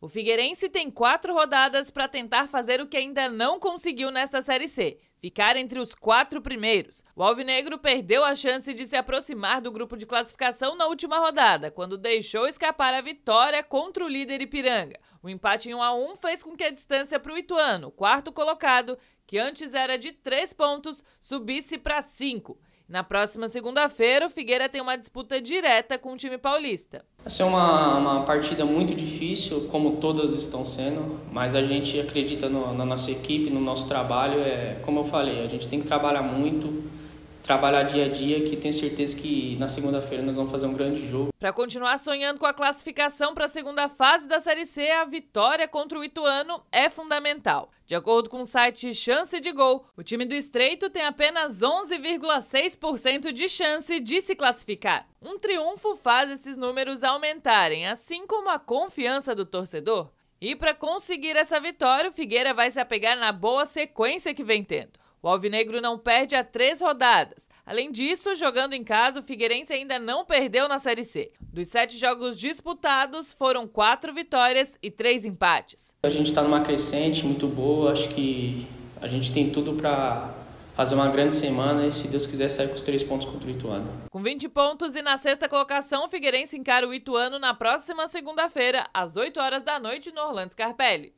O Figueirense tem quatro rodadas para tentar fazer o que ainda não conseguiu nesta Série C, ficar entre os quatro primeiros. O Alvinegro perdeu a chance de se aproximar do grupo de classificação na última rodada, quando deixou escapar a vitória contra o líder Ipiranga. O empate em 1 a 1 fez com que a distância para o Ituano, quarto colocado, que antes era de três pontos, subisse para cinco. Na próxima segunda-feira, o Figueira tem uma disputa direta com o time paulista. Essa é uma, uma partida muito difícil, como todas estão sendo, mas a gente acredita no, na nossa equipe, no nosso trabalho. É, como eu falei, a gente tem que trabalhar muito, trabalhar dia a dia, que tenho certeza que na segunda-feira nós vamos fazer um grande jogo. Para continuar sonhando com a classificação para a segunda fase da Série C, a vitória contra o Ituano é fundamental. De acordo com o site Chance de Gol, o time do Estreito tem apenas 11,6% de chance de se classificar. Um triunfo faz esses números aumentarem, assim como a confiança do torcedor. E para conseguir essa vitória, o Figueira vai se apegar na boa sequência que vem tendo. O Alvinegro não perde há três rodadas. Além disso, jogando em casa, o Figueirense ainda não perdeu na Série C. Dos sete jogos disputados, foram quatro vitórias e três empates. A gente está numa crescente muito boa, acho que a gente tem tudo para fazer uma grande semana e, se Deus quiser, sair com os três pontos contra o Ituano. Com 20 pontos e na sexta colocação, o Figueirense encara o Ituano na próxima segunda-feira, às 8 horas da noite, no Orlando Scarpelli.